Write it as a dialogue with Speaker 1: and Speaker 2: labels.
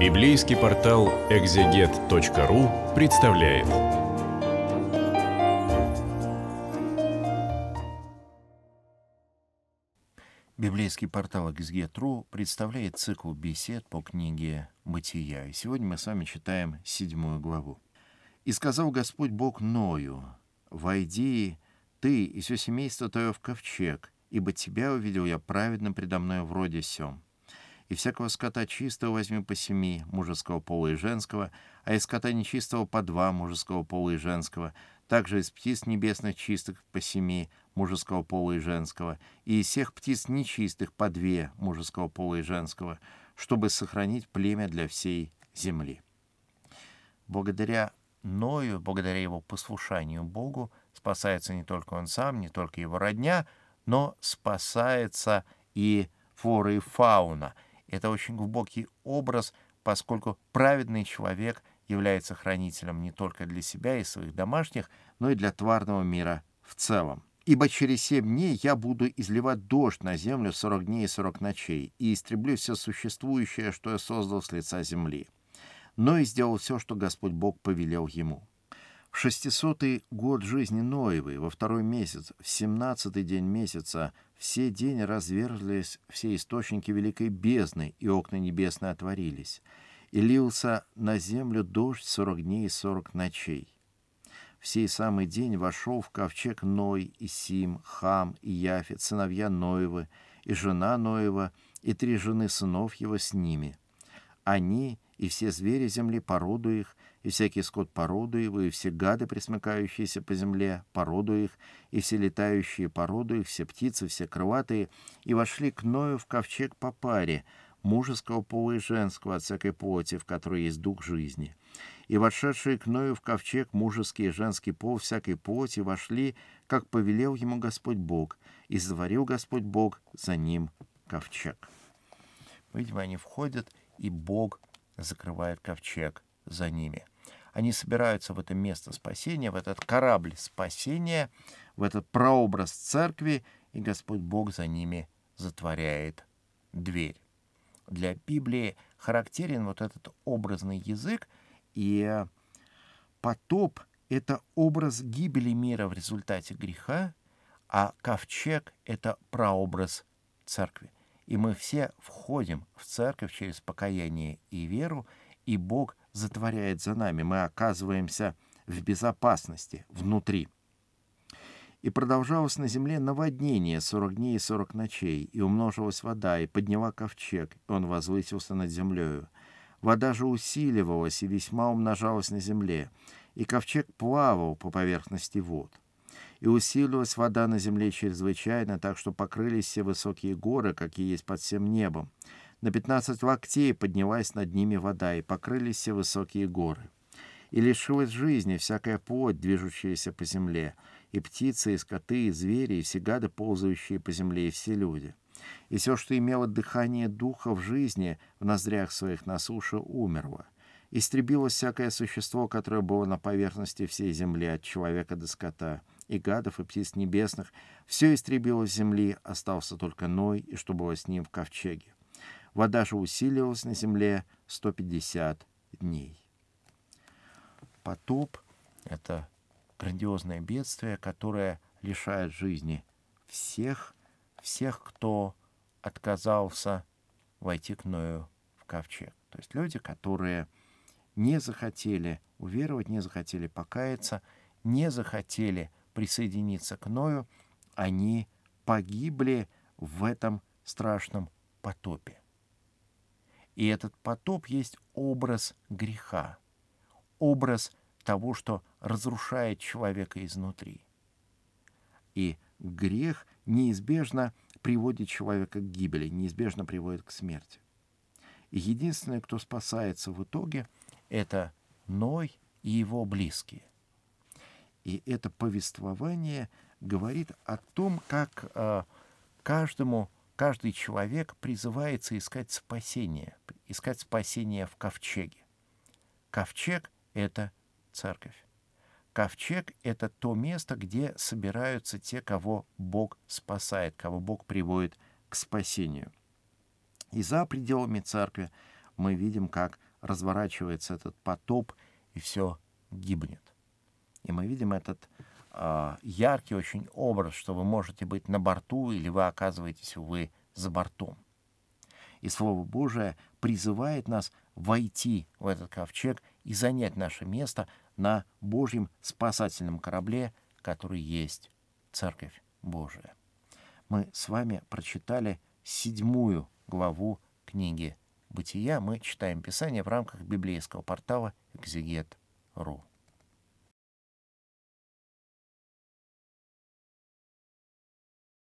Speaker 1: Библейский портал экзегет.ру представляет. Библейский портал экзегет.ру представляет цикл бесед по книге «Бытия». И сегодня мы с вами читаем седьмую главу. «И сказал Господь Бог Ною, «Войди ты и все семейство твое в ковчег, ибо тебя увидел я праведным предо мною вроде сем» и всякого скота чистого возьми по семи, мужеского пола и женского, а из скота нечистого по два, мужеского пола и женского, также из птиц небесных чистых по семи, мужеского пола и женского, и из всех птиц нечистых по две, мужеского пола и женского, чтобы сохранить племя для всей земли. Благодаря Ною, благодаря его послушанию Богу, спасается не только он сам, не только его родня, но спасается и флора и фауна — это очень глубокий образ, поскольку праведный человек является хранителем не только для себя и своих домашних, но и для тварного мира в целом. «Ибо через семь дней я буду изливать дождь на землю сорок дней и сорок ночей, и истреблю все существующее, что я создал с лица земли». Но и сделал все, что Господь Бог повелел ему. В шестисотый год жизни Ноевой, во второй месяц, в 17 день месяца, все день разверзлись все источники великой бездны, и окна небесные отворились, и лился на землю дождь сорок дней и сорок ночей. В сей самый день вошел в ковчег Ной и Сим, Хам и Яфет, сыновья Ноевы и жена Ноева, и три жены сынов его с ними. Они — и все звери земли породу их, и всякий скот породу его, и все гады, присмыкающиеся по земле, породу их, и все летающие породу их, все птицы, все крылатые, и вошли к Ною в ковчег по паре, мужеского пола и женского от всякой плоти, в которой есть дух жизни. И вошедшие к Ною в ковчег мужеский и женский пол всякой плоти вошли, как повелел ему Господь Бог, и заварил Господь Бог за ним ковчег. Видимо, они входят, и Бог закрывает ковчег за ними. Они собираются в это место спасения, в этот корабль спасения, в этот прообраз церкви, и Господь Бог за ними затворяет дверь. Для Библии характерен вот этот образный язык, и потоп — это образ гибели мира в результате греха, а ковчег — это прообраз церкви. И мы все входим в церковь через покаяние и веру, и Бог затворяет за нами. Мы оказываемся в безопасности внутри. И продолжалось на земле наводнение сорок дней и сорок ночей, и умножилась вода, и подняла ковчег, и он возвысился над землею. Вода же усиливалась и весьма умножалась на земле, и ковчег плавал по поверхности вод и усилилась вода на земле чрезвычайно, так что покрылись все высокие горы, какие есть под всем небом. На пятнадцать локтей поднялась над ними вода, и покрылись все высокие горы. И лишилась жизни всякая плоть, движущаяся по земле, и птицы, и скоты, и звери, и все гады, ползающие по земле, и все люди. И все, что имело дыхание духа в жизни, в ноздрях своих на суше, умерло. Истребилось всякое существо, которое было на поверхности всей земли, от человека до скота — и гадов, и птиц небесных. Все истребилось земли, остался только Ной и что было с ним в ковчеге. Вода же усилилась на земле 150 дней. Потоп — это грандиозное бедствие, которое лишает жизни всех, всех, кто отказался войти к Ною в ковчег. То есть люди, которые не захотели уверовать, не захотели покаяться, не захотели присоединиться к Ною, они погибли в этом страшном потопе. И этот потоп есть образ греха, образ того, что разрушает человека изнутри. И грех неизбежно приводит человека к гибели, неизбежно приводит к смерти. И единственное, кто спасается в итоге, это Ной и его близкие. И это повествование говорит о том, как э, каждому, каждый человек призывается искать спасение, искать спасение в ковчеге. Ковчег — это церковь. Ковчег — это то место, где собираются те, кого Бог спасает, кого Бог приводит к спасению. И за пределами церкви мы видим, как разворачивается этот потоп, и все гибнет. И мы видим этот э, яркий очень образ, что вы можете быть на борту или вы оказываетесь, увы, за бортом. И Слово Божие призывает нас войти в этот ковчег и занять наше место на Божьем спасательном корабле, который есть Церковь Божия. Мы с вами прочитали седьмую главу книги «Бытия». Мы читаем Писание в рамках библейского портала «Экзегет.ру».